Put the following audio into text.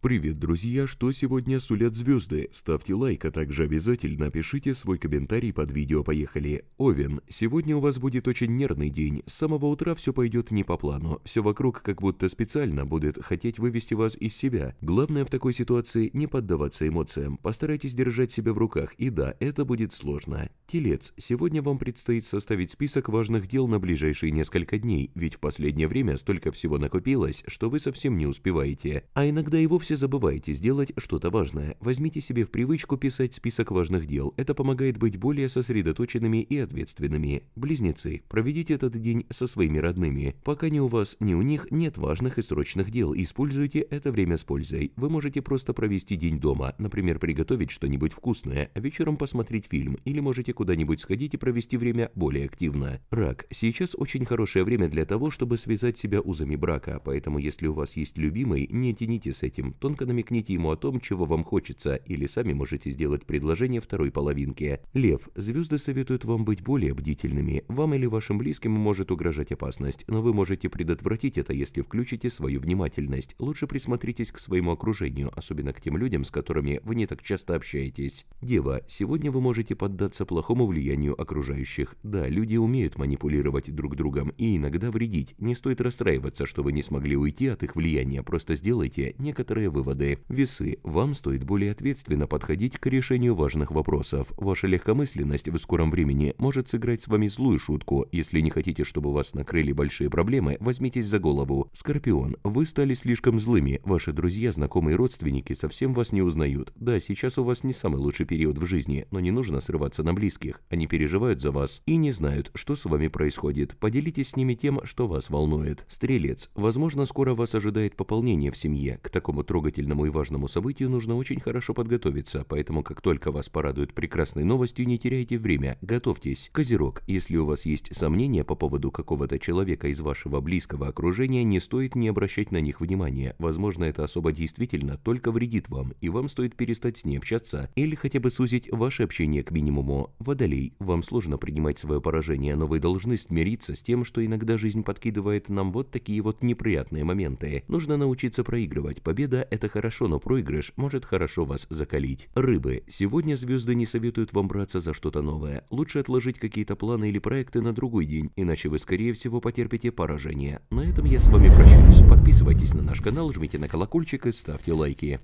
Привет, друзья! Что сегодня сулят звезды? Ставьте лайк, а также обязательно пишите свой комментарий под видео. Поехали! Овен, сегодня у вас будет очень нервный день. С самого утра все пойдет не по плану. Все вокруг как будто специально будет хотеть вывести вас из себя. Главное в такой ситуации не поддаваться эмоциям. Постарайтесь держать себя в руках. И да, это будет сложно. Телец, сегодня вам предстоит составить список важных дел на ближайшие несколько дней, ведь в последнее время столько всего накопилось, что вы совсем не успеваете. А иногда и вовсе вовсе забывайте сделать что-то важное. Возьмите себе в привычку писать список важных дел. Это помогает быть более сосредоточенными и ответственными. Близнецы, проведите этот день со своими родными. Пока ни у вас, ни у них нет важных и срочных дел, используйте это время с пользой. Вы можете просто провести день дома, например, приготовить что-нибудь вкусное, а вечером посмотреть фильм, или можете куда-нибудь сходить и провести время более активно. Рак. Сейчас очень хорошее время для того, чтобы связать себя узами брака, поэтому если у вас есть любимый, не тяните с этим тонко намекните ему о том, чего вам хочется, или сами можете сделать предложение второй половинке. Лев, звезды советуют вам быть более бдительными. Вам или вашим близким может угрожать опасность, но вы можете предотвратить это, если включите свою внимательность. Лучше присмотритесь к своему окружению, особенно к тем людям, с которыми вы не так часто общаетесь. Дева, сегодня вы можете поддаться плохому влиянию окружающих. Да, люди умеют манипулировать друг другом и иногда вредить. Не стоит расстраиваться, что вы не смогли уйти от их влияния, просто сделайте некоторые Делая выводы, весы, вам стоит более ответственно подходить к решению важных вопросов. Ваша легкомысленность в скором времени может сыграть с вами злую шутку. Если не хотите, чтобы вас накрыли большие проблемы, возьмитесь за голову. Скорпион, вы стали слишком злыми. Ваши друзья, знакомые, родственники совсем вас не узнают. Да, сейчас у вас не самый лучший период в жизни, но не нужно срываться на близких. Они переживают за вас и не знают, что с вами происходит. Поделитесь с ними тем, что вас волнует. Стрелец, возможно, скоро вас ожидает пополнение в семье. К такому труду трогательному и важному событию нужно очень хорошо подготовиться, поэтому как только вас порадуют прекрасной новостью, не теряйте время, готовьтесь. Козерог, если у вас есть сомнения по поводу какого-то человека из вашего близкого окружения, не стоит не обращать на них внимания. Возможно, это особо действительно только вредит вам, и вам стоит перестать с ней общаться или хотя бы сузить ваше общение к минимуму. Водолей, вам сложно принимать свое поражение, но вы должны смириться с тем, что иногда жизнь подкидывает нам вот такие вот неприятные моменты. Нужно научиться проигрывать. Победа это хорошо, но проигрыш может хорошо вас закалить. Рыбы. Сегодня звезды не советуют вам браться за что-то новое. Лучше отложить какие-то планы или проекты на другой день, иначе вы скорее всего потерпите поражение. На этом я с вами прощаюсь. Подписывайтесь на наш канал, жмите на колокольчик и ставьте лайки.